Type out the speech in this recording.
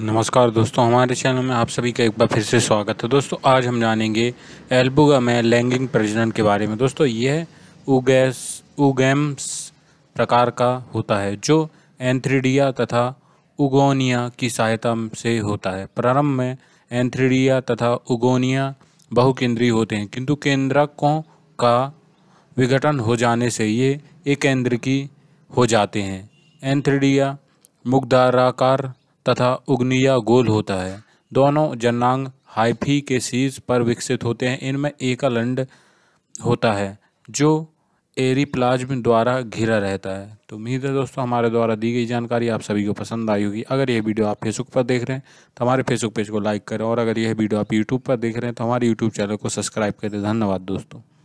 नमस्कार दोस्तों हमारे चैनल में आप सभी का एक बार फिर से स्वागत है दोस्तों आज हम जानेंगे एल्बुगा में लैंगिंग प्रजनन के बारे में दोस्तों यह उगैस उगैम्स प्रकार का होता है जो एंथ्रीडिया तथा उगोनिया की सहायता से होता है प्रारंभ में एंथ्रीडिया तथा उगोनिया बहुकेंद्रीय होते हैं किंतु केंद्रकों का विघटन हो जाने से ये केंद्र की हो जाते हैं एंथ्रीडिया मुग्धाराकार तथा उग्निया गोल होता है दोनों जननांग हाइफी के शीर्ष पर विकसित होते हैं इनमें एकल अंड होता है जो एरीप्लाज्म द्वारा घिरा रहता है तो उम्मीद है दोस्तों हमारे द्वारा दी गई जानकारी आप सभी को पसंद आई होगी अगर यह वीडियो आप फेसबुक पर देख रहे हैं तो हमारे फेसबुक पेज को लाइक करें और अगर यह वीडियो आप यूट्यूब पर देख रहे हैं तो हमारे यूट्यूब चैनल को सब्सक्राइब करें धन्यवाद दोस्तों